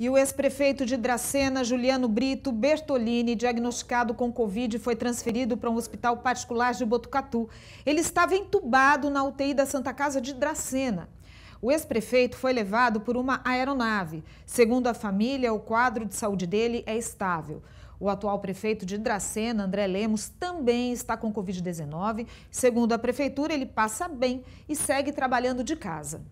E o ex-prefeito de Dracena, Juliano Brito Bertolini, diagnosticado com Covid, foi transferido para um hospital particular de Botucatu. Ele estava entubado na UTI da Santa Casa de Dracena. O ex-prefeito foi levado por uma aeronave. Segundo a família, o quadro de saúde dele é estável. O atual prefeito de Dracena, André Lemos, também está com Covid-19. Segundo a prefeitura, ele passa bem e segue trabalhando de casa.